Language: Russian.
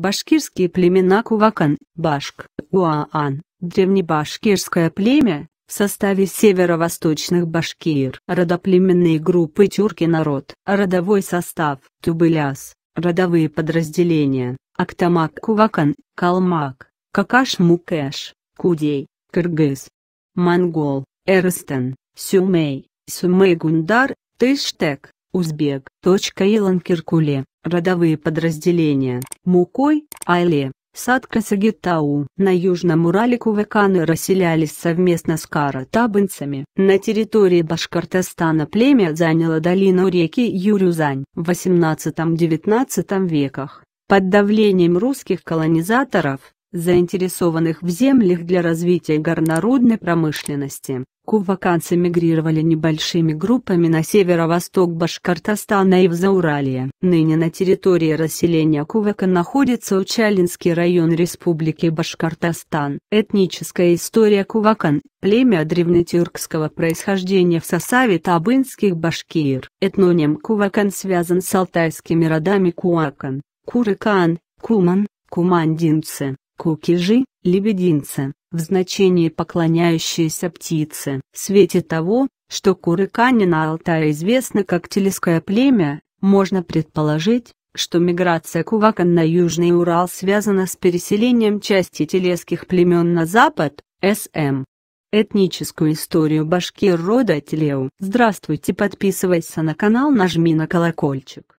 Башкирские племена Кувакан, Башк, Гуаан, древнебашкирское племя, в составе северо-восточных башкир, родоплеменные группы тюрки народ, родовой состав, тубыляс, родовые подразделения, Актамак Кувакан, Калмак, Какаш Мукеш, Кудей, Кыргыз, Монгол, Эрстен, Сюмей, Сумей Гундар, Тыштек, узбек. Илон Киркуле, родовые подразделения, Мукой, Айле, Садка Сагитау. На Южном Урале кувыканы расселялись совместно с каратабынцами. На территории Башкортостана племя заняло долину реки Юрюзань в 18-19 веках. Под давлением русских колонизаторов, заинтересованных в землях для развития горнорудной промышленности. Куваканцы мигрировали небольшими группами на северо-восток Башкортостана и в Зауралье. Ныне на территории расселения Кувака находится Учалинский район Республики Башкортостан. Этническая история Кувакан – племя древнетюркского происхождения в составе табынских башкир. Этноним Кувакан связан с алтайскими родами Куакан, Курыкан, Куман, Кумандинцы. Кукижи, лебединцы, в значении поклоняющиеся птице. В свете того, что курыкане на Алтае известны как телеское племя, можно предположить, что миграция кувакан на Южный Урал связана с переселением части телесских племен на запад, СМ. Этническую историю башкир рода Телеу. Здравствуйте, подписывайся на канал, нажми на колокольчик.